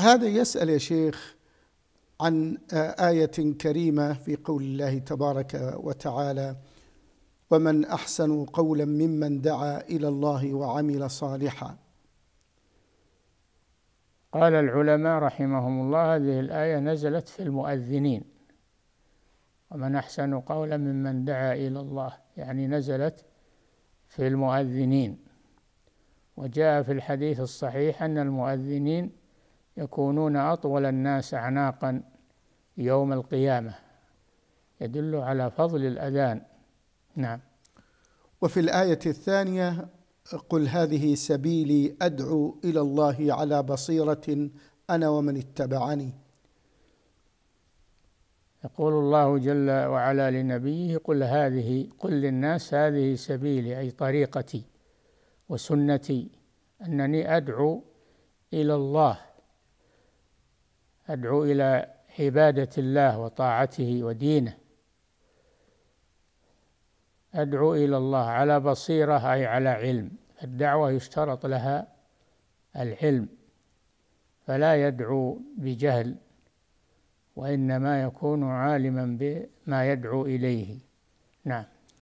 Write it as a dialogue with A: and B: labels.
A: هذا يسأل يا شيخ عن آية كريمة في قول الله تبارك وتعالى ومن أحسن قولا ممن دعا إلى الله وعمل صالحا
B: قال العلماء رحمهم الله هذه الآية نزلت في المؤذنين ومن أحسن قولا ممن دعا إلى الله يعني نزلت في المؤذنين وجاء في الحديث الصحيح أن المؤذنين يكونون أطول الناس أعناقا يوم القيامة يدل على فضل الأذان
A: نعم وفي الآية الثانية قل هذه سبيلي أدعو إلى الله على بصيرة أنا ومن اتبعني يقول الله جل
B: وعلا لنبيه قل هذه قل للناس هذه سبيلي أي طريقتي وسنتي أنني أدعو إلى الله أدعو إلى عبادة الله وطاعته ودينه أدعو إلى الله على بصيرة أي على علم الدعوة يشترط لها العلم فلا يدعو بجهل وإنما يكون عالما بما يدعو إليه نعم